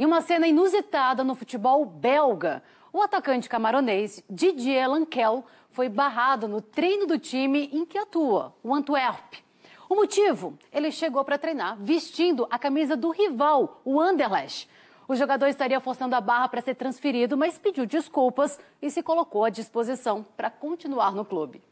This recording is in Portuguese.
Em uma cena inusitada no futebol belga, o atacante camaronês Didier Lankel foi barrado no treino do time em que atua, o Antwerp. O motivo? Ele chegou para treinar vestindo a camisa do rival, o Anderlecht. O jogador estaria forçando a barra para ser transferido, mas pediu desculpas e se colocou à disposição para continuar no clube.